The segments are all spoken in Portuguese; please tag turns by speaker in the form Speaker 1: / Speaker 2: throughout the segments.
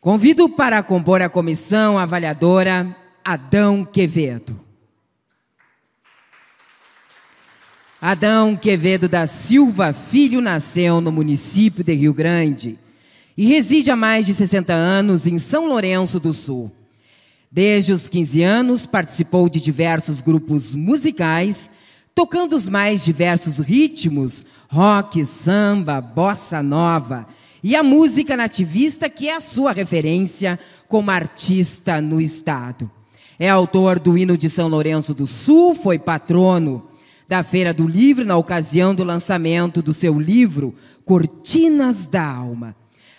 Speaker 1: Convido para compor a comissão avaliadora Adão Quevedo. Adão Quevedo da Silva Filho nasceu no município de Rio Grande e reside há mais de 60 anos em São Lourenço do Sul. Desde os 15 anos, participou de diversos grupos musicais, tocando os mais diversos ritmos: rock, samba, bossa nova e a música nativista, que é a sua referência como artista no Estado. É autor do hino de São Lourenço do Sul, foi patrono da Feira do Livro na ocasião do lançamento do seu livro Cortinas da Alma.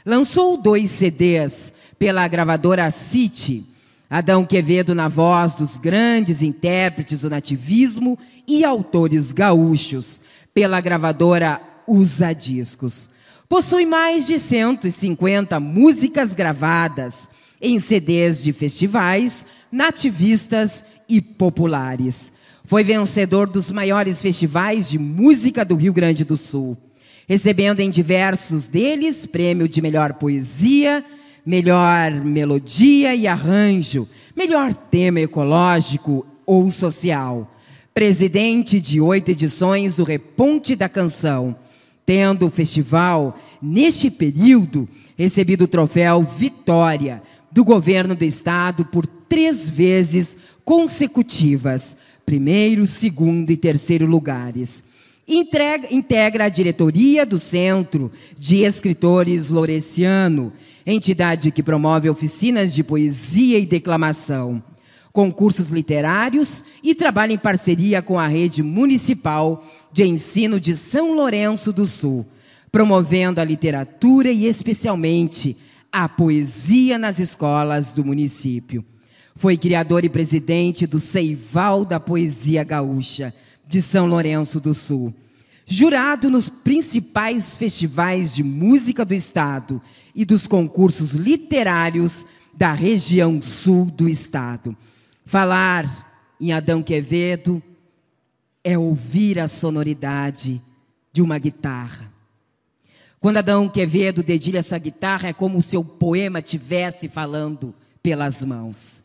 Speaker 1: Lançou dois CDs pela gravadora City. Adão Quevedo na voz dos grandes intérpretes do nativismo e autores gaúchos, pela gravadora Usa Discos. Possui mais de 150 músicas gravadas em CDs de festivais, nativistas e populares. Foi vencedor dos maiores festivais de música do Rio Grande do Sul, recebendo em diversos deles prêmio de melhor poesia, melhor melodia e arranjo, melhor tema ecológico ou social. Presidente de oito edições do Reponte da Canção tendo o festival, neste período, recebido o troféu Vitória do governo do estado por três vezes consecutivas primeiro, segundo e terceiro lugares. Entrega, integra a diretoria do Centro de Escritores Loreciano, entidade que promove oficinas de poesia e declamação concursos literários e trabalha em parceria com a Rede Municipal de Ensino de São Lourenço do Sul, promovendo a literatura e, especialmente, a poesia nas escolas do município. Foi criador e presidente do Ceival da Poesia Gaúcha de São Lourenço do Sul. Jurado nos principais festivais de música do estado e dos concursos literários da região sul do estado. Falar em Adão Quevedo é ouvir a sonoridade de uma guitarra. Quando Adão Quevedo dedilha sua guitarra, é como se o poema tivesse falando pelas mãos.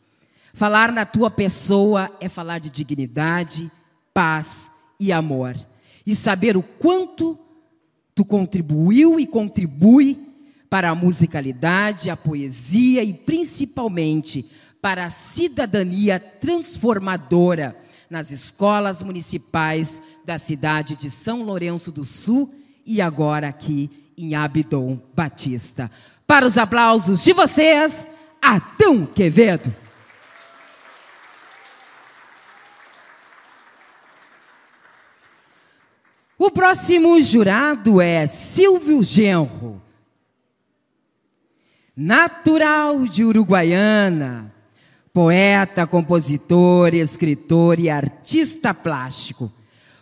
Speaker 1: Falar na tua pessoa é falar de dignidade, paz e amor. E saber o quanto tu contribuiu e contribui para a musicalidade, a poesia e principalmente para a cidadania transformadora nas escolas municipais da cidade de São Lourenço do Sul e agora aqui em Abidom Batista. Para os aplausos de vocês, Adão Quevedo. O próximo jurado é Silvio Genro, natural de Uruguaiana, poeta, compositor, escritor e artista plástico.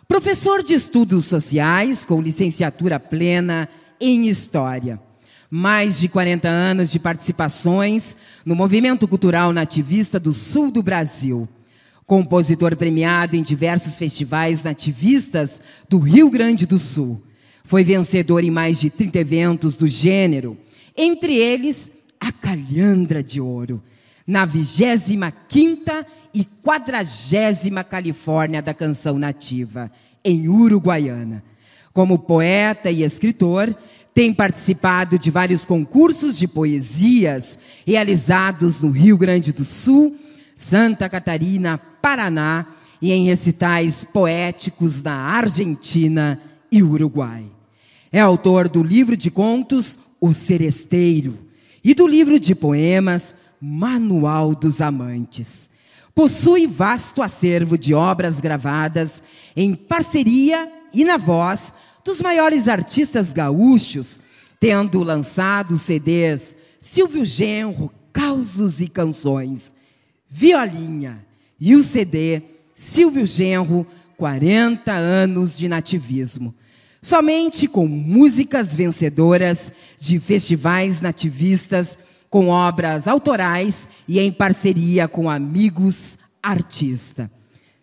Speaker 1: Professor de estudos sociais com licenciatura plena em História. Mais de 40 anos de participações no movimento cultural nativista do sul do Brasil. Compositor premiado em diversos festivais nativistas do Rio Grande do Sul. Foi vencedor em mais de 30 eventos do gênero, entre eles a Calhandra de Ouro na 25 quinta e 40 Califórnia da Canção Nativa, em Uruguaiana. Como poeta e escritor, tem participado de vários concursos de poesias realizados no Rio Grande do Sul, Santa Catarina, Paraná e em recitais poéticos na Argentina e Uruguai. É autor do livro de contos O Seresteiro e do livro de poemas Manual dos Amantes. Possui vasto acervo de obras gravadas em parceria e na voz dos maiores artistas gaúchos, tendo lançado CDs Silvio Genro, Causos e Canções, Violinha e o CD Silvio Genro, 40 anos de nativismo. Somente com músicas vencedoras de festivais nativistas com obras autorais e em parceria com amigos artistas.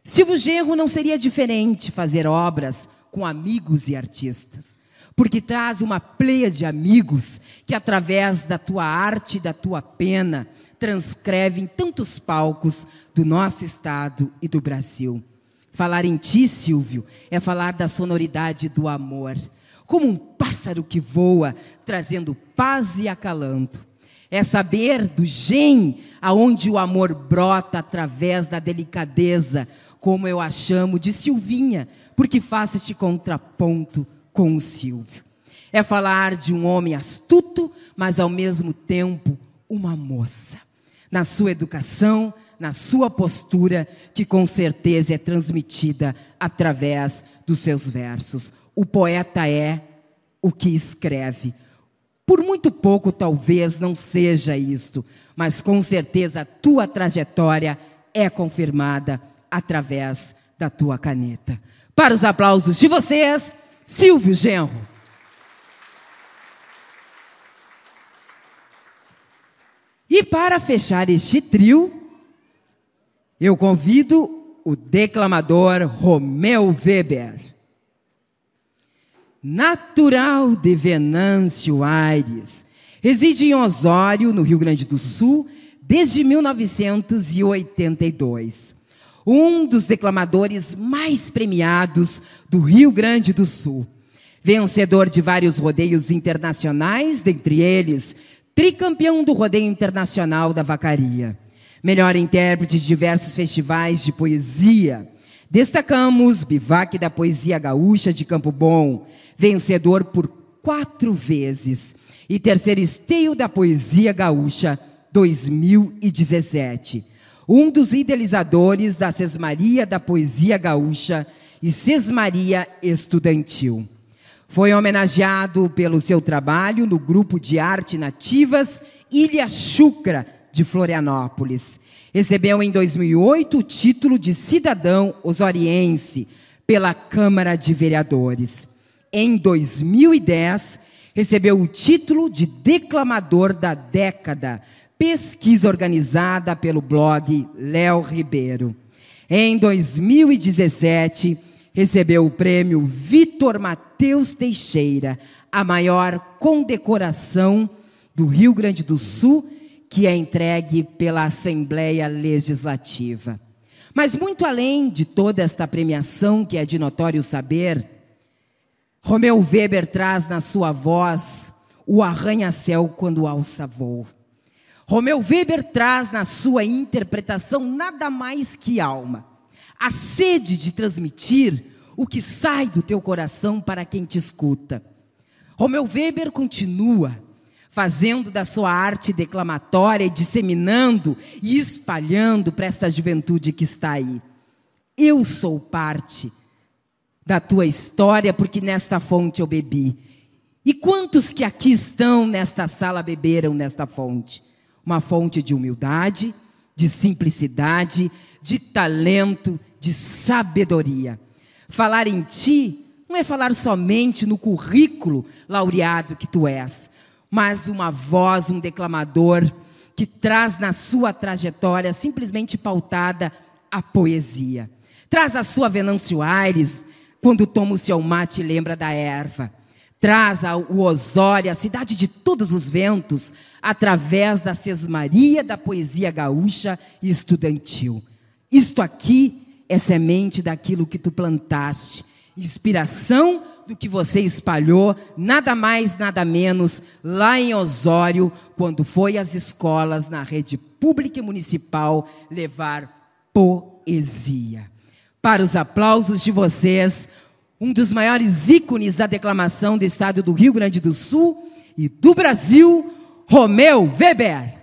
Speaker 1: Silvio Genro não seria diferente fazer obras com amigos e artistas, porque traz uma pleia de amigos que, através da tua arte e da tua pena, transcrevem tantos palcos do nosso estado e do Brasil. Falar em ti, Silvio, é falar da sonoridade do amor, como um pássaro que voa, trazendo paz e acalanto. É saber do gen aonde o amor brota através da delicadeza, como eu a chamo de Silvinha, porque faço este contraponto com o Silvio. É falar de um homem astuto, mas ao mesmo tempo uma moça. Na sua educação, na sua postura, que com certeza é transmitida através dos seus versos. O poeta é o que escreve. Por muito pouco, talvez não seja isto, mas com certeza a tua trajetória é confirmada através da tua caneta. Para os aplausos de vocês, Silvio Genro. E para fechar este trio, eu convido o declamador Romeu Weber natural de Venâncio Aires. Reside em Osório, no Rio Grande do Sul, desde 1982. Um dos declamadores mais premiados do Rio Grande do Sul. Vencedor de vários rodeios internacionais, dentre eles, tricampeão do Rodeio Internacional da Vacaria. Melhor intérprete de diversos festivais de poesia Destacamos Bivac da Poesia Gaúcha de Campo Bom, vencedor por quatro vezes, e terceiro esteio da Poesia Gaúcha 2017. Um dos idealizadores da Sesmaria da Poesia Gaúcha e Sesmaria Estudantil. Foi homenageado pelo seu trabalho no grupo de arte nativas Ilha Chucra, de Florianópolis. Recebeu em 2008 o título de cidadão osoriense pela Câmara de Vereadores. Em 2010, recebeu o título de declamador da década, pesquisa organizada pelo blog Léo Ribeiro. Em 2017, recebeu o prêmio Vitor Matheus Teixeira, a maior condecoração do Rio Grande do Sul que é entregue pela Assembleia Legislativa. Mas muito além de toda esta premiação que é de notório saber, Romeu Weber traz na sua voz o arranha-céu quando alça voo. Romeu Weber traz na sua interpretação nada mais que alma, a sede de transmitir o que sai do teu coração para quem te escuta. Romeu Weber continua fazendo da sua arte declamatória e disseminando e espalhando para esta juventude que está aí. Eu sou parte da tua história, porque nesta fonte eu bebi. E quantos que aqui estão nesta sala beberam nesta fonte? Uma fonte de humildade, de simplicidade, de talento, de sabedoria. Falar em ti não é falar somente no currículo laureado que tu és, mas uma voz, um declamador que traz na sua trajetória simplesmente pautada a poesia. Traz a sua Venâncio Aires quando toma o seu mate e lembra da erva. Traz o Osório, a cidade de todos os ventos, através da sesmaria da poesia gaúcha e estudantil. Isto aqui é semente daquilo que tu plantaste, Inspiração do que você espalhou, nada mais, nada menos, lá em Osório, quando foi às escolas na rede pública e municipal levar poesia. Para os aplausos de vocês, um dos maiores ícones da declamação do estado do Rio Grande do Sul e do Brasil, Romeu Weber.